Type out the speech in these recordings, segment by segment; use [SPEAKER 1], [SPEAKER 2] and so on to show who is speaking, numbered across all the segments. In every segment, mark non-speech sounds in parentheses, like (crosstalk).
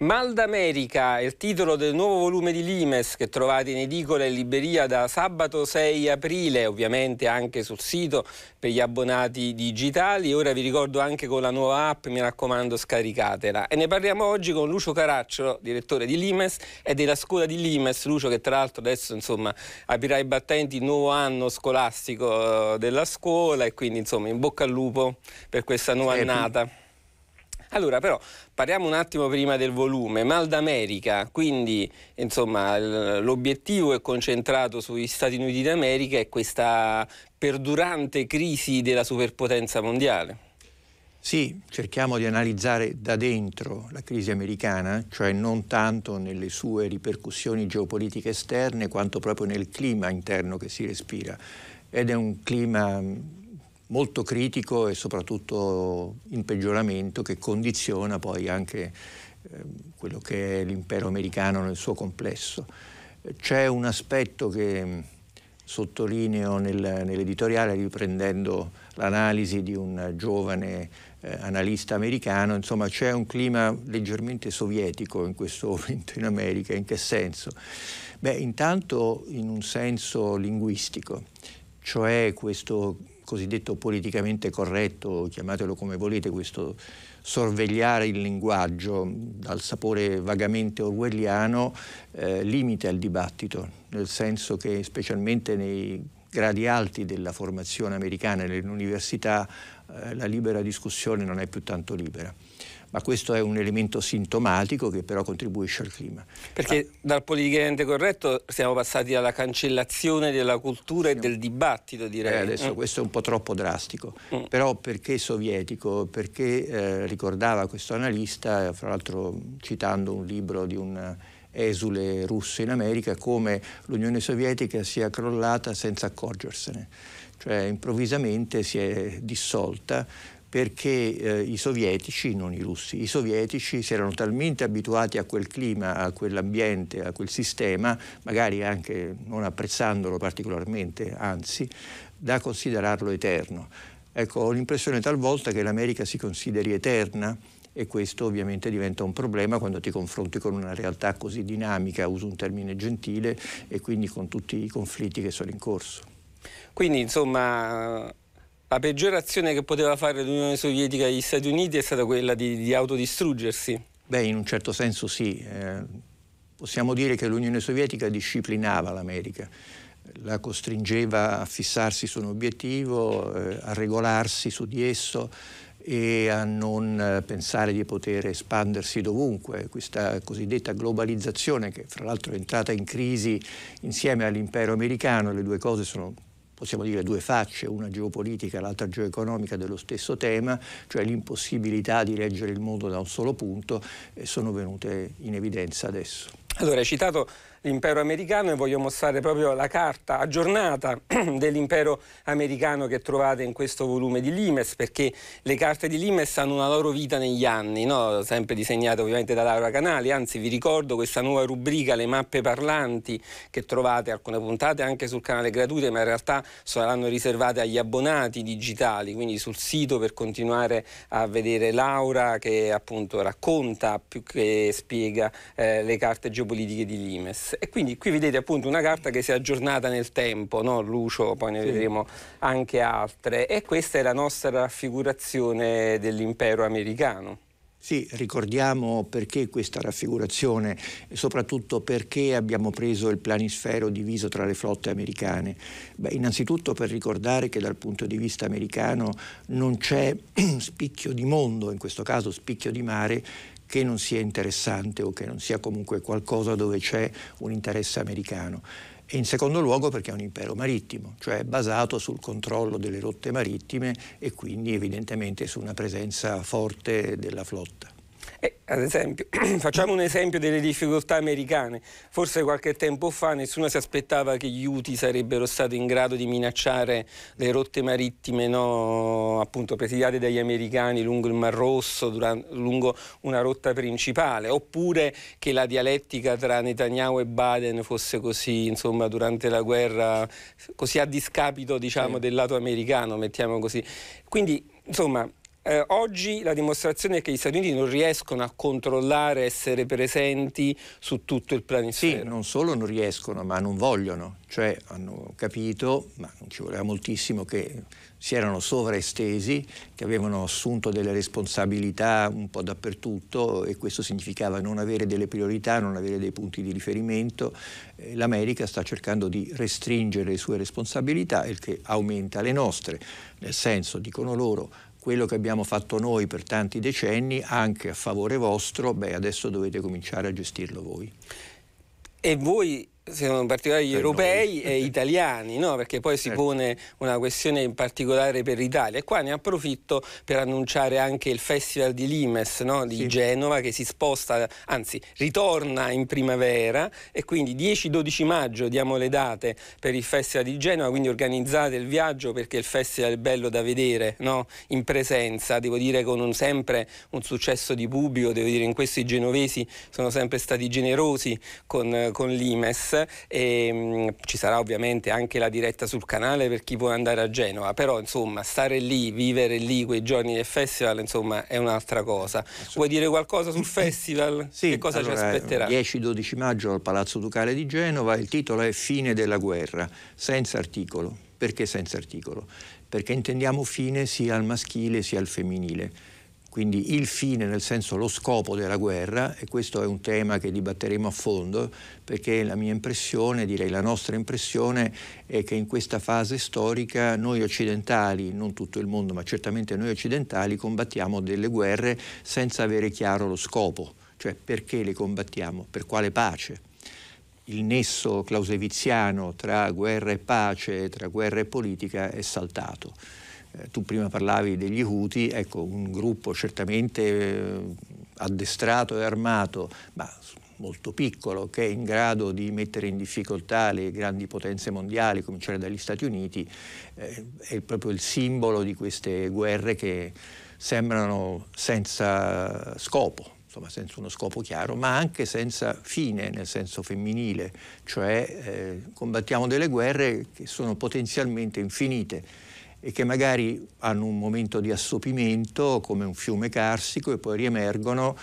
[SPEAKER 1] Mal d'America è il titolo del nuovo volume di Limes che trovate in edicola in libreria da sabato 6 aprile, ovviamente anche sul sito per gli abbonati digitali. Ora vi ricordo anche con la nuova app, mi raccomando scaricatela. E ne parliamo oggi con Lucio Caracciolo, direttore di Limes e della scuola di Limes. Lucio che tra l'altro adesso insomma aprirà i battenti il nuovo anno scolastico eh, della scuola e quindi insomma in bocca al lupo per questa nuova annata. Allora, però, parliamo un attimo prima del volume. Mal d'America, quindi, insomma, l'obiettivo è concentrato sugli Stati Uniti d'America e questa perdurante crisi della superpotenza mondiale.
[SPEAKER 2] Sì, cerchiamo di analizzare da dentro la crisi americana, cioè non tanto nelle sue ripercussioni geopolitiche esterne quanto proprio nel clima interno che si respira. Ed è un clima molto critico e soprattutto in peggioramento che condiziona poi anche ehm, quello che è l'impero americano nel suo complesso. C'è un aspetto che sottolineo nel, nell'editoriale riprendendo l'analisi di un giovane eh, analista americano, insomma c'è un clima leggermente sovietico in questo (laughs) momento in America, in che senso? Beh, intanto in un senso linguistico, cioè questo cosiddetto politicamente corretto, chiamatelo come volete, questo sorvegliare il linguaggio dal sapore vagamente orwelliano eh, limita il dibattito, nel senso che specialmente nei gradi alti della formazione americana nell'università eh, la libera discussione non è più tanto libera ma questo è un elemento sintomatico che però contribuisce al clima.
[SPEAKER 1] Perché ma... Ah. dal politicamente corretto siamo passati alla cancellazione della cultura siamo... e del dibattito, direi. Eh, adesso mm.
[SPEAKER 2] questo è un po' troppo drastico, mm. però perché sovietico? Perché eh, ricordava questo analista, fra l'altro citando un libro di un esule russo in America, come l'Unione Sovietica sia crollata senza accorgersene, cioè improvvisamente si è dissolta perché eh, i sovietici, non i russi, i sovietici si erano talmente abituati a quel clima, a quell'ambiente, a quel sistema, magari anche non apprezzandolo particolarmente, anzi, da considerarlo eterno. Ecco, ho l'impressione talvolta che l'America si consideri eterna e questo ovviamente diventa un problema quando ti confronti con una realtà così dinamica, uso un termine gentile, e quindi con tutti i conflitti che sono in corso.
[SPEAKER 1] Quindi, insomma, la peggiore azione che poteva fare l'Unione Sovietica e gli Stati Uniti è stata quella di, di autodistruggersi?
[SPEAKER 2] Beh, in un certo senso sì. Eh, possiamo dire che l'Unione Sovietica disciplinava l'America, la costringeva a fissarsi su un obiettivo, eh, a regolarsi su di esso e a non eh, pensare di poter espandersi dovunque. Questa cosiddetta globalizzazione che fra l'altro è entrata in crisi insieme all'impero americano, le due cose sono possiamo dire due facce, una geopolitica e l'altra geoeconomica dello stesso tema, cioè l'impossibilità di leggere il mondo da un solo punto, sono venute in evidenza adesso.
[SPEAKER 1] Allora, hai citato l'impero americano e voglio mostrare proprio la carta aggiornata (clears throat) dell'impero americano che trovate in questo volume di Limes, perché le carte di Limes hanno una loro vita negli anni, no? sempre disegnate ovviamente da Laura Canali, anzi vi ricordo questa nuova rubrica, le mappe parlanti, che trovate alcune puntate anche sul canale gratuito ma in realtà saranno riservate agli abbonati digitali, quindi sul sito per continuare a vedere Laura che appunto racconta più che spiega eh, le carte geopolitiche di Limes. E quindi qui vedete appunto una carta che si è aggiornata nel tempo, no? Lucio, poi ne sì. vedremo anche altre. E questa è la nostra raffigurazione dell'impero americano.
[SPEAKER 2] Sì, ricordiamo perché questa raffigurazione e soprattutto perché abbiamo preso il planisfero diviso tra le flotte americane. Beh, innanzitutto per ricordare che dal punto di vista americano non c'è (clears throat) spicchio di mondo, in questo caso spicchio di mare, che non sia interessante o che non sia comunque qualcosa dove c'è un interesse americano e in secondo luogo perché è un impero marittimo, cioè basato sul controllo delle rotte marittime e quindi evidentemente su una presenza forte della flotta. Eh, ad esempio, (clears throat) facciamo un esempio delle difficoltà
[SPEAKER 1] americane. Forse qualche tempo fa nessuno si aspettava che gli UTI sarebbero stati in grado di minacciare le rotte marittime no, appunto, presidiate dagli americani lungo il Mar Rosso, durante, lungo una rotta principale, oppure che la dialettica tra Netanyahu e Biden fosse così, insomma, durante la guerra, così a discapito diciamo, sì. del lato americano, mettiamo così. Quindi, insomma, eh, oggi la dimostrazione è che gli Stati Uniti non riescono a controllare, essere presenti su
[SPEAKER 2] tutto il planisfero. Sì, non solo non riescono, ma non vogliono. Cioè hanno capito, ma non ci voleva moltissimo, che si erano sovraestesi, che avevano assunto delle responsabilità un po' dappertutto e questo significava non avere delle priorità, non avere dei punti di riferimento. Eh, L'America sta cercando di restringere le sue responsabilità, il che aumenta le nostre, nel senso, dicono loro, quello che abbiamo fatto noi per tanti decenni, anche a favore vostro, beh, adesso dovete cominciare a gestirlo voi.
[SPEAKER 1] E voi in particolare gli eh, europei noi. Eh. e italiani, no? perché poi si eh. pone una questione in particolare per l'Italia. E qua ne approfitto per annunciare anche il Festival di Limes no? di sì. Genova che si sposta, anzi ritorna in primavera e quindi 10-12 maggio diamo le date per il Festival di Genova, quindi organizzate il viaggio perché il Festival è bello da vedere no? in presenza, devo dire con un, sempre un successo di pubblico, devo dire in questo i genovesi sono sempre stati generosi con, con l'Imes e ehm, mh, ci sarà ovviamente anche la diretta sul canale per chi vuole andare a Genova, però insomma stare lì, vivere lì quei giorni del festival insomma è un'altra cosa. Vuoi dire qualcosa sul festival? Sì, che cosa allora, ci aspetterà?
[SPEAKER 2] 10-12 maggio al Palazzo Ducale di Genova, il titolo è Fine della guerra, senza articolo. Perché senza articolo? Perché intendiamo fine sia al maschile sia al femminile quindi il fine, nel senso lo scopo della guerra, e questo è un tema che dibatteremo a fondo, perché la mia impressione, direi la nostra impressione, è che in questa fase storica noi occidentali, non tutto il mondo, ma certamente noi occidentali, combattiamo delle guerre senza avere chiaro lo scopo, cioè perché le combattiamo, per quale pace, il nesso clauseviziano tra guerra e pace, tra guerra e politica è saltato. Eh, tu prima parlavi degli Houthi, ecco, un gruppo certamente eh, addestrato e armato, ma molto piccolo, che è in grado di mettere in difficoltà le grandi potenze mondiali, cominciare dagli Stati Uniti, eh, è proprio il simbolo di queste guerre che sembrano senza scopo, insomma senza uno scopo chiaro, ma anche senza fine nel senso femminile, cioè eh, combattiamo delle guerre che sono potenzialmente infinite e che magari hanno un momento di assopimento come un fiume carsico e poi riemergono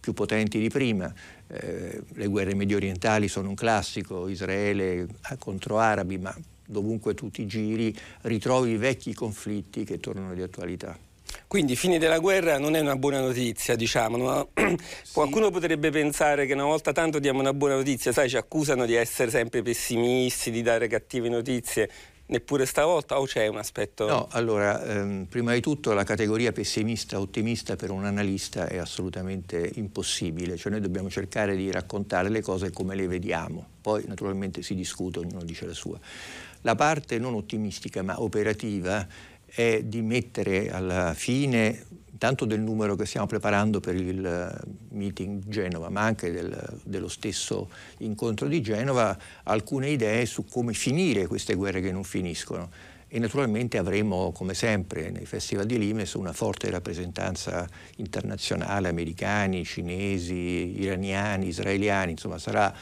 [SPEAKER 2] più potenti di prima. Eh, le guerre medio orientali sono un classico, Israele contro arabi, ma dovunque tu ti giri ritrovi vecchi conflitti che tornano di attualità.
[SPEAKER 1] Quindi fine della guerra non è una buona notizia, diciamo. No? (clears throat) Sì. Qualcuno potrebbe pensare che una volta tanto diamo una buona notizia, sai, ci accusano di essere sempre pessimisti, di dare cattive notizie neppure stavolta o c'è un aspetto? No,
[SPEAKER 2] allora, ehm, prima di tutto la categoria pessimista-ottimista per un analista è assolutamente impossibile, cioè noi dobbiamo cercare di raccontare le cose come le vediamo, poi naturalmente si discute, ognuno dice la sua. La parte non ottimistica ma operativa è di mettere alla fine tanto del numero che stiamo preparando per il eh, meeting Genova, ma anche del, dello stesso incontro di Genova, alcune idee su come finire queste guerre che non finiscono. E naturalmente avremo, come sempre, nei festival di Limes una forte rappresentanza internazionale, americani, cinesi, iraniani, israeliani, insomma sarà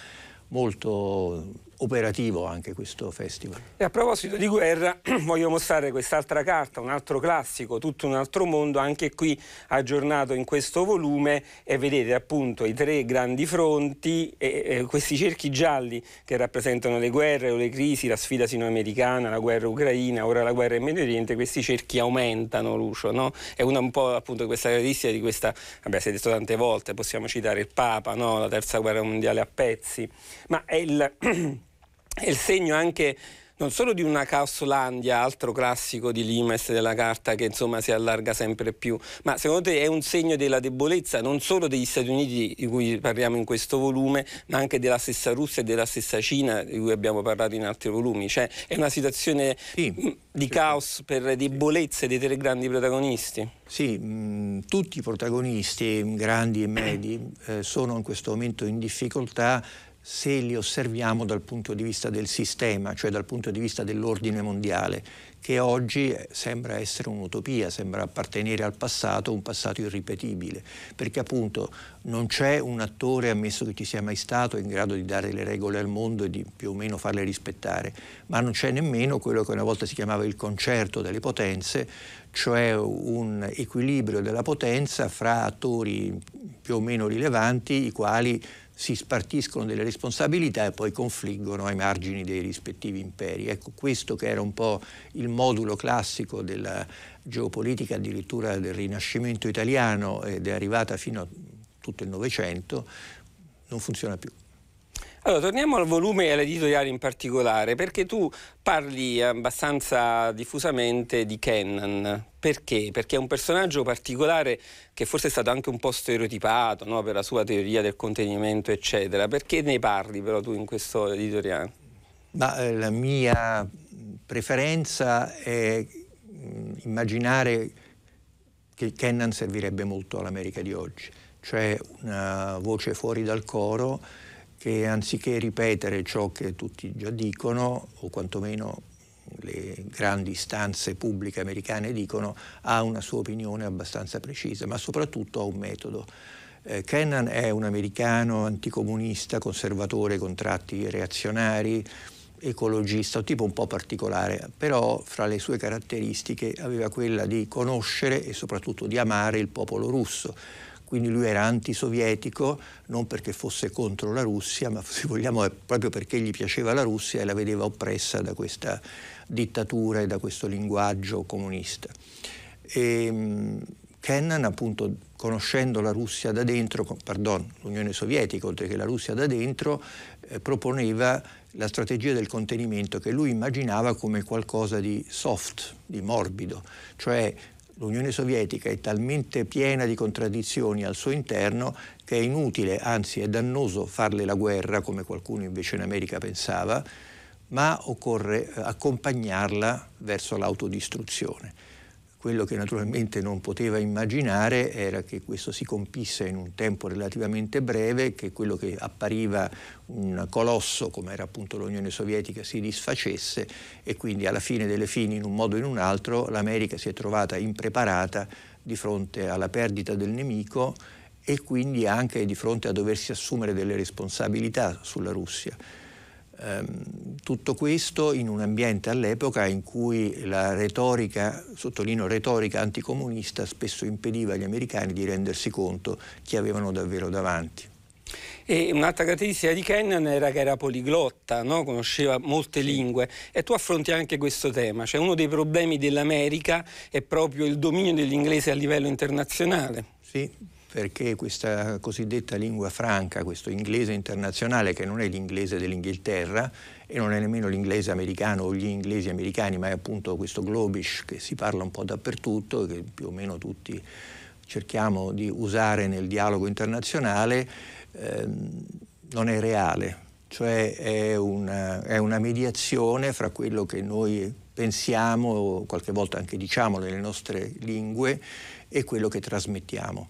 [SPEAKER 2] molto operativo anche questo festival.
[SPEAKER 1] E a proposito di guerra (clears throat) voglio mostrare quest'altra carta, un altro classico, tutto un altro mondo, anche qui aggiornato in questo volume e vedete appunto i tre grandi fronti e, e questi cerchi gialli che rappresentano le guerre o le crisi, la sfida sinoamericana, la guerra ucraina, ora la guerra in Medio Oriente, questi cerchi aumentano Lucio, no? È una un po' appunto questa caratteristica di questa, vabbè si è detto tante volte, possiamo citare il Papa, no? la terza guerra mondiale a pezzi, ma è il (clears throat) è il segno anche non solo di una Causolandia, altro classico di Limes della carta che insomma si allarga sempre più, ma secondo te è un segno della debolezza non solo degli Stati Uniti di cui parliamo in questo volume, ma anche della stessa Russia e della stessa Cina di cui abbiamo parlato in altri volumi, cioè è una situazione sì, mm, di caos per debolezze dei tre grandi protagonisti.
[SPEAKER 2] Sì, mh, mm, tutti i protagonisti, grandi e medi, eh, sono in questo momento in difficoltà se li osserviamo dal punto di vista del sistema, cioè dal punto di vista dell'ordine mondiale, che oggi eh, sembra essere un'utopia, sembra appartenere al passato, un passato irripetibile, perché appunto non c'è un attore, ammesso che ci sia mai stato, in grado di dare le regole al mondo e di più o meno farle rispettare, ma non c'è nemmeno quello che una volta si chiamava il concerto delle potenze, cioè un equilibrio della potenza fra attori più o meno rilevanti, i quali si spartiscono delle responsabilità e poi confliggono ai margini dei rispettivi imperi. Ecco, questo che era un po' il modulo classico della geopolitica addirittura del Rinascimento italiano ed è arrivata fino a tutto il Novecento, non funziona più.
[SPEAKER 1] Allora, torniamo al volume e all'editoriale in particolare, perché tu parli abbastanza diffusamente di Kennan. Perché? Perché è un personaggio particolare che forse è stato anche un po' stereotipato no? per la sua teoria del contenimento, eccetera. Perché ne parli però tu in questo editoriale?
[SPEAKER 2] Ma, eh, la mia preferenza è mm, immaginare che Kennan servirebbe molto all'America di oggi, cioè una voce fuori dal coro che anziché ripetere ciò che tutti già dicono, o quantomeno le grandi stanze pubbliche americane dicono, ha una sua opinione abbastanza precisa, ma soprattutto ha un metodo. Eh, Kennan è un americano anticomunista, conservatore con tratti reazionari, ecologista, un tipo un po' particolare, però fra le sue caratteristiche aveva quella di conoscere e soprattutto di amare il popolo russo quindi lui era antisovietico non perché fosse contro la Russia, ma se vogliamo proprio perché gli piaceva la Russia e la vedeva oppressa da questa dittatura e da questo linguaggio comunista. E, ehm, Kennan, appunto, conoscendo la Russia da dentro, pardon, l'Unione Sovietica, oltre che la Russia da dentro, eh, proponeva la strategia del contenimento che lui immaginava come qualcosa di soft, di morbido, cioè L'Unione Sovietica è talmente piena di contraddizioni al suo interno che è inutile, anzi è dannoso farle la guerra, come qualcuno invece in America pensava, ma occorre eh, accompagnarla verso l'autodistruzione. Quello che naturalmente non poteva immaginare era che questo si compisse in un tempo relativamente breve, che quello che appariva un colosso come era appunto l'Unione Sovietica si disfacesse e quindi alla fine delle fini in un modo o in un altro l'America si è trovata impreparata di fronte alla perdita del nemico e quindi anche di fronte a doversi assumere delle responsabilità sulla Russia. Ehm, tutto questo in un ambiente all'epoca in cui la retorica, sottolineo retorica anticomunista, spesso impediva agli americani di rendersi conto chi avevano davvero davanti.
[SPEAKER 1] E un'altra caratteristica di Kennan era che era poliglotta, no? conosceva molte lingue e tu affronti anche questo tema, cioè uno dei problemi dell'America è proprio il dominio dell'inglese a livello internazionale.
[SPEAKER 2] Sì, perché questa cosiddetta lingua franca, questo inglese internazionale che non è l'inglese dell'Inghilterra e non è nemmeno l'inglese americano o gli inglesi americani, ma è appunto questo globish che si parla un po' dappertutto, che più o meno tutti cerchiamo di usare nel dialogo internazionale, ehm, non è reale, cioè è una, è una mediazione fra quello che noi pensiamo, qualche volta anche diciamo nelle nostre lingue, e quello che trasmettiamo.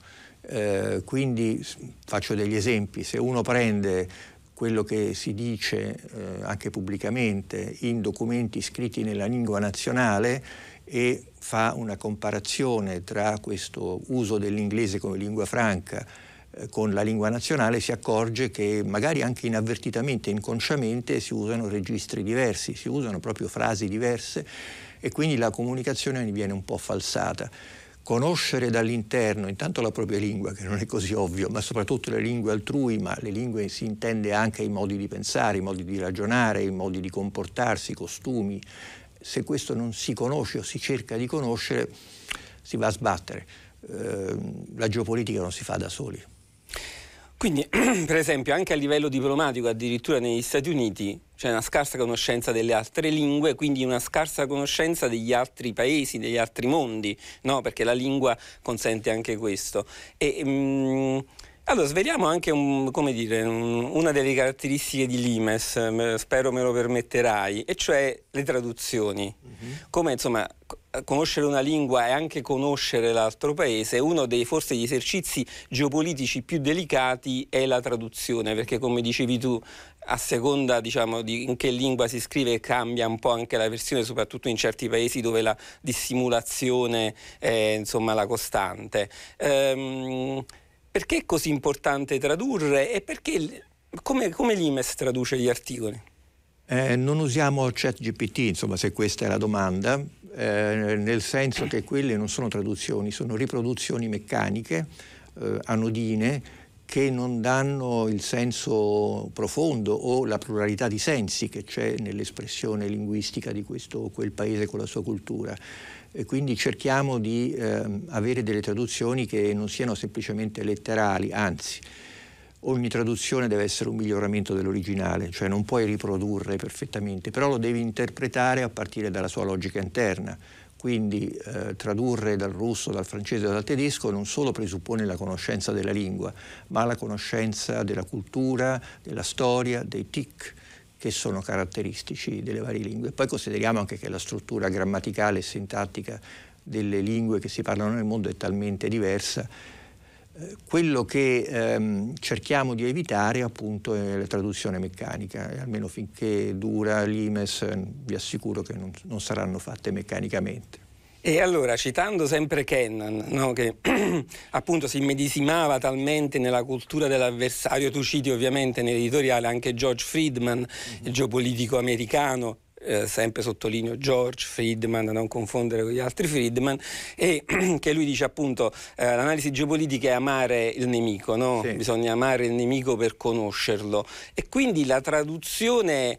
[SPEAKER 2] Eh, quindi faccio degli esempi, se uno prende quello che si dice eh, anche pubblicamente in documenti scritti nella lingua nazionale e fa una comparazione tra questo uso dell'inglese come lingua franca eh, con la lingua nazionale si accorge che magari anche inavvertitamente, inconsciamente si usano registri diversi, si usano proprio frasi diverse e quindi la comunicazione viene un po' falsata conoscere dall'interno intanto la propria lingua, che non è così ovvio, ma soprattutto le lingue altrui, ma le lingue si intende anche i modi di pensare, i modi di ragionare, i modi di comportarsi, i costumi. Se questo non si conosce o si cerca di conoscere, si va a sbattere. Eh, la geopolitica non si fa da soli.
[SPEAKER 1] Quindi, (clears throat) per esempio, anche a livello diplomatico, addirittura negli Stati Uniti, c'è una scarsa conoscenza delle altre lingue, quindi una scarsa conoscenza degli altri paesi, degli altri mondi, no? perché la lingua consente anche questo. E, mh, mm, allora, sveliamo anche un, dire, un, una delle caratteristiche di Limes, spero me lo permetterai, e cioè le traduzioni. Mm-hmm. Come insomma eh, conoscere una lingua e anche conoscere l'altro paese, uno dei forse gli esercizi geopolitici più delicati è la traduzione, perché come dicevi tu, a seconda diciamo, di in che lingua si scrive cambia un po' anche la versione, soprattutto in certi paesi dove la dissimulazione è insomma, la costante. Ehm, perché è così importante tradurre e perché, come, come l'IMES traduce gli articoli?
[SPEAKER 2] Eh, non usiamo ChatGPT, insomma, se questa è la domanda, eh, nel senso che quelle non sono traduzioni, sono riproduzioni meccaniche, eh, anodine, che non danno il senso profondo o la pluralità di sensi che c'è nell'espressione linguistica di questo o quel paese con la sua cultura. E quindi cerchiamo di eh, avere delle traduzioni che non siano semplicemente letterali, anzi ogni traduzione deve essere un miglioramento dell'originale, cioè non puoi riprodurre perfettamente, però lo devi interpretare a partire dalla sua logica interna. Quindi eh, tradurre dal russo, dal francese o dal tedesco non solo presuppone la conoscenza della lingua, ma la conoscenza della cultura, della storia, dei tic che sono caratteristici delle varie lingue. Poi consideriamo anche che la struttura grammaticale e sintattica delle lingue che si parlano nel mondo è talmente diversa quello che ehm, cerchiamo di evitare appunto è la traduzione meccanica, almeno finché dura l'IMES ehm, vi assicuro che non, non saranno fatte meccanicamente.
[SPEAKER 1] E allora, citando sempre Kennan, no, che (clears throat) appunto si medesimava talmente nella cultura dell'avversario, tu citi ovviamente nell'editoriale anche George Friedman, mm-hmm. il geopolitico americano, eh, sempre sottolineo George Friedman, da non confondere con gli altri Friedman, e (clears throat) che lui dice appunto eh, l'analisi geopolitica è amare il nemico, no? sì. bisogna amare il nemico per conoscerlo e quindi la traduzione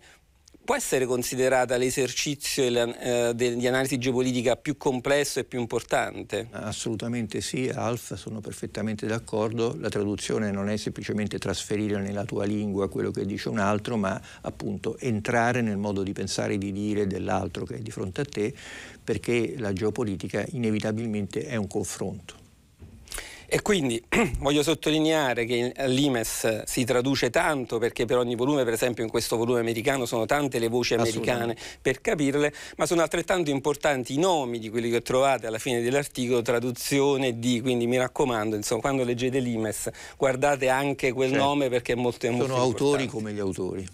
[SPEAKER 1] può essere considerata l'esercizio eh, di analisi geopolitica più complesso e più importante?
[SPEAKER 2] Assolutamente sì, Alf, sono perfettamente d'accordo. La traduzione non è semplicemente trasferire nella tua lingua quello che dice un altro, ma appunto entrare nel modo di pensare e di dire dell'altro che è di fronte a te, perché la geopolitica inevitabilmente è un confronto.
[SPEAKER 1] E quindi (clears throat) voglio sottolineare che l'IMES si traduce tanto perché per ogni volume, per esempio in questo volume americano sono tante le voci americane per capirle, ma sono altrettanto importanti i nomi di quelli che trovate alla fine dell'articolo, traduzione di, quindi mi raccomando, insomma, quando leggete l'IMES guardate anche quel certo. nome perché è molto, è molto sono importante. Sono autori come gli autori.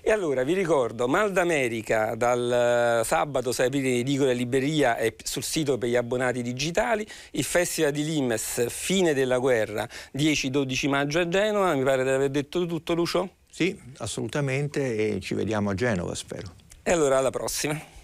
[SPEAKER 1] E allora vi ricordo, Mal d'America dal eh, sabato se aprite in edicola libreria e sul sito per gli abbonati digitali, il Festival di Limes, fine della guerra, 10-12 maggio a Genova, mi pare di aver detto tutto Lucio? Sì,
[SPEAKER 2] assolutamente e ci vediamo a Genova spero.
[SPEAKER 1] E allora alla prossima.